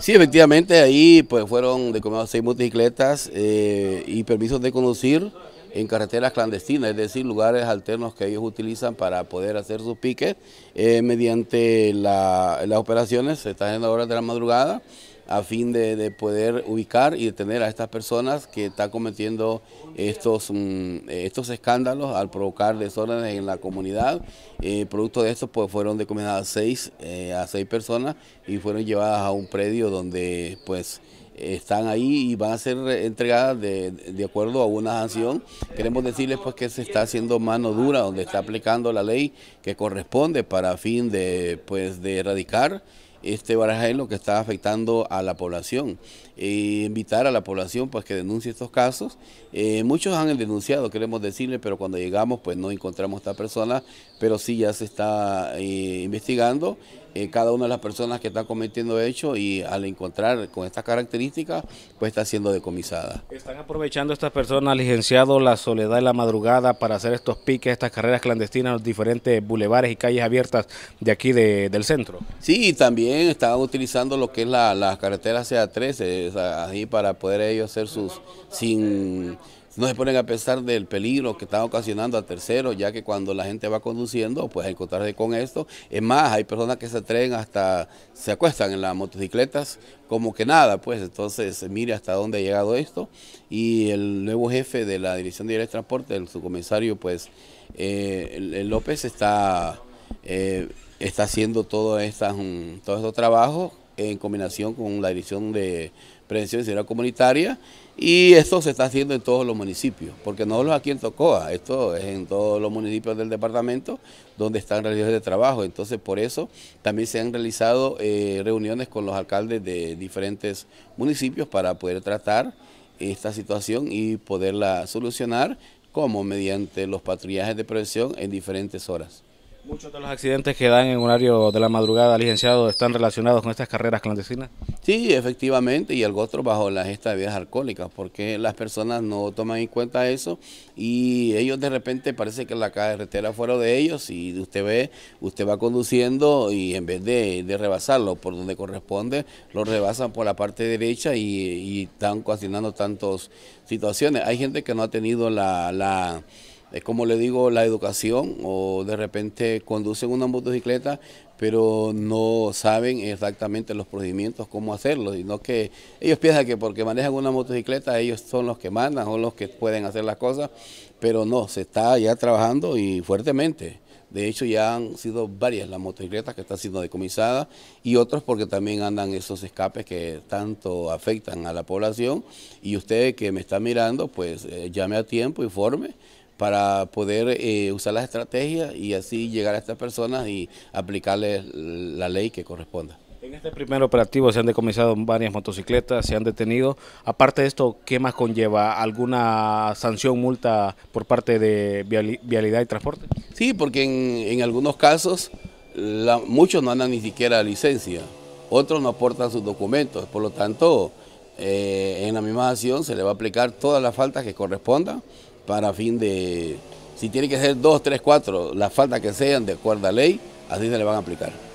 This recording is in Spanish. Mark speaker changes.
Speaker 1: Sí, efectivamente, ahí pues fueron decomisados seis motocicletas eh, y permisos de conducir en carreteras clandestinas, es decir, lugares alternos que ellos utilizan para poder hacer sus piques eh, mediante las operaciones, se están haciendo horas de la madrugada a fin de, poder ubicar y detener a estas personas que están cometiendo estos, mm, estos escándalos al provocar desórdenes en la comunidad. Eh, producto de esto, pues fueron decomisadas seis, eh, a seis personas y fueron llevadas a un predio donde pues están ahí y van a ser entregadas de, de, acuerdo a una sanción. Queremos decirles pues que se está haciendo mano dura, donde está aplicando la ley que corresponde para fin de pues de erradicar este baraja es lo que está afectando a la población. Eh, invitar a la población pues que denuncie estos casos. Eh, muchos han denunciado, queremos decirle, pero cuando llegamos pues no encontramos a esta persona, pero sí ya se está eh, investigando eh, cada una de las personas que está cometiendo hechos y al encontrar con estas características, pues está siendo decomisada.
Speaker 2: ¿Están aprovechando estas personas, licenciado, la soledad y la madrugada para hacer estos piques, estas carreras clandestinas en los diferentes bulevares y calles abiertas de aquí del centro?
Speaker 1: Sí, también están utilizando lo que es la, carretera CA13, ahí para poder ellos hacer sus... sin no se ponen a pensar del peligro que están ocasionando a terceros, ya que cuando la gente va conduciendo, pues a encontrarse con esto. Es más, hay personas que se atreven hasta, se acuestan en las motocicletas, como que nada, pues entonces mire hasta dónde ha llegado esto. Y el nuevo jefe de la Dirección de, Transporte, el subcomisario, pues eh, López está, eh, está haciendo todo estas, mm, todo todos estos en combinación con la Dirección de Prevención y Seguridad Comunitaria y esto se está haciendo en todos los municipios, porque no solo aquí en Tocoa, esto es en todos los municipios del departamento donde están realizados de trabajo, entonces por eso también se han realizado eh, reuniones con los alcaldes de diferentes municipios para poder tratar esta situación y poderla solucionar como mediante los patrullajes de prevención en diferentes horas.
Speaker 2: ¿Muchos de los accidentes que dan en un horario de la madrugada, licenciado, están relacionados con estas carreras clandestinas?
Speaker 1: Sí, efectivamente, y el otro bajo las estas alcohólicas, porque las personas no toman en cuenta eso y ellos de repente parece que la carretera fuera de ellos y usted ve, usted va conduciendo y en vez de, rebasarlo por donde corresponde, lo rebasan por la parte derecha y, están ocasionando tantas situaciones. Hay gente que no ha tenido la es como le digo, la educación o de repente conducen una motocicleta pero no saben exactamente los procedimientos, cómo hacerlo, sino que ellos piensan que porque manejan una motocicleta ellos son los que mandan o los que pueden hacer las cosas, pero no, se está ya trabajando y fuertemente. De hecho, ya han sido varias las motocicletas que están siendo decomisadas y otros porque también andan esos escapes que tanto afectan a la población. Y usted que me está mirando, pues eh, llame a tiempo, informe, para poder eh, usar las estrategias y así llegar a estas personas y aplicarles la ley que corresponda.
Speaker 2: En este primer operativo se han decomisado varias motocicletas, se han detenido. Aparte de esto, ¿qué más conlleva? ¿Alguna sanción, multa por parte de Vialidad y Transporte?
Speaker 1: Sí, porque en, algunos casos muchos no andan ni siquiera licencia, otros no aportan sus documentos, por lo tanto, eh, en la misma acción se le va a aplicar todas las faltas que correspondan para fin de, si tiene que ser dos, tres, cuatro, las faltas que sean de acuerdo a ley, así se le van a aplicar.